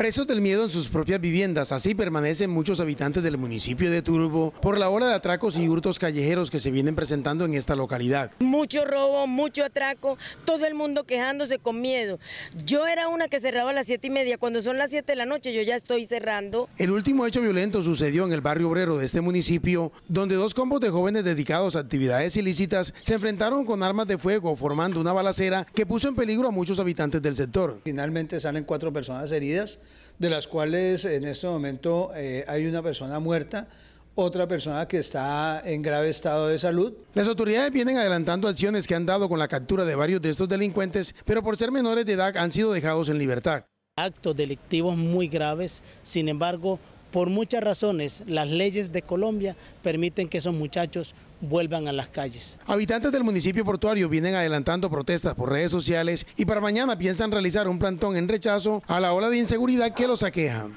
Presos del miedo en sus propias viviendas, así permanecen muchos habitantes del municipio de Turbo por la hora de atracos y hurtos callejeros que se vienen presentando en esta localidad. Mucho robo, mucho atraco, todo el mundo quejándose con miedo. Yo era una que cerraba a las siete y media, cuando son las 7 de la noche yo ya estoy cerrando. El último hecho violento sucedió en el barrio obrero de este municipio, donde dos combos de jóvenes dedicados a actividades ilícitas se enfrentaron con armas de fuego, formando una balacera que puso en peligro a muchos habitantes del sector. Finalmente salen cuatro personas heridas de las cuales en este momento eh, hay una persona muerta, otra persona que está en grave estado de salud. Las autoridades vienen adelantando acciones que han dado con la captura de varios de estos delincuentes, pero por ser menores de edad han sido dejados en libertad. Actos delictivos muy graves, sin embargo, por muchas razones, las leyes de Colombia permiten que esos muchachos vuelvan a las calles. Habitantes del municipio portuario vienen adelantando protestas por redes sociales y para mañana piensan realizar un plantón en rechazo a la ola de inseguridad que los aqueja.